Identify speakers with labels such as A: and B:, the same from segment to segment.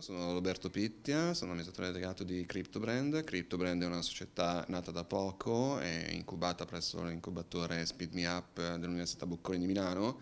A: sono Roberto Pittia, eh, sono amministratore delegato di CryptoBrand. CryptoBrand è una società nata da poco, è incubata presso l'incubatore Speed Me Up dell'Università Bocconi di Milano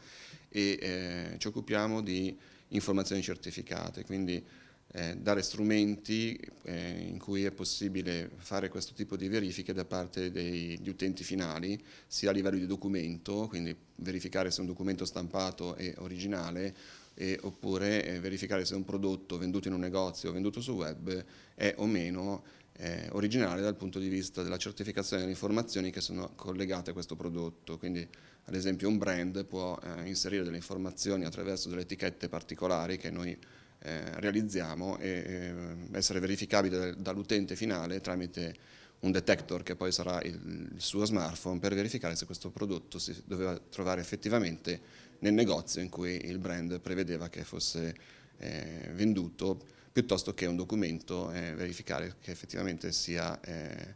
A: e eh, ci occupiamo di informazioni certificate, quindi eh, dare strumenti eh, in cui è possibile fare questo tipo di verifiche da parte degli utenti finali, sia a livello di documento, quindi verificare se un documento stampato è originale, e, oppure eh, verificare se un prodotto venduto in un negozio o venduto sul web è o meno eh, originale dal punto di vista della certificazione delle informazioni che sono collegate a questo prodotto. Quindi ad esempio un brand può eh, inserire delle informazioni attraverso delle etichette particolari che noi eh, realizziamo e eh, essere verificabile dall'utente finale tramite un detector che poi sarà il, il, suo smartphone per verificare se questo prodotto si doveva trovare effettivamente nel negozio in cui il brand prevedeva che fosse eh, venduto piuttosto che un documento eh, verificare che effettivamente sia eh,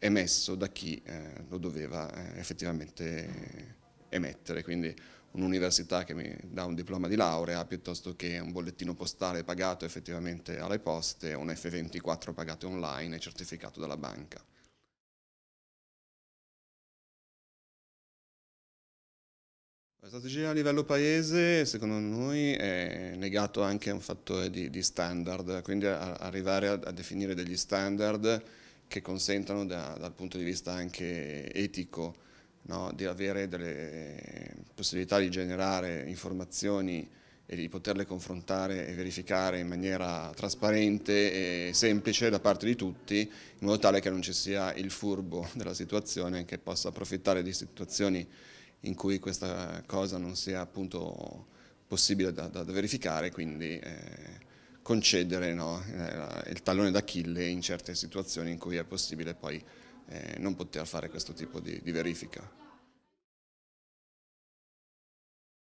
A: emesso da chi eh, lo doveva effettivamente emettere, quindi un'università che mi dà un diploma di laurea piuttosto che un bollettino postale pagato effettivamente alle poste, un F24 pagato online e certificato dalla banca. La strategia a livello paese secondo noi è legato anche a un fattore di, di standard, quindi a, arrivare a, a, definire degli standard che consentano da, dal punto di vista anche etico no? di avere delle possibilità di generare informazioni e di poterle confrontare e verificare in maniera trasparente e semplice da parte di tutti, in modo tale che non ci sia il furbo della situazione che possa approfittare di situazioni in cui questa cosa non sia appunto possibile da, da, da verificare, quindi eh, concedere no, eh, il tallone d'Achille in certe situazioni in cui è possibile poi eh, non poter fare questo tipo di, di verifica.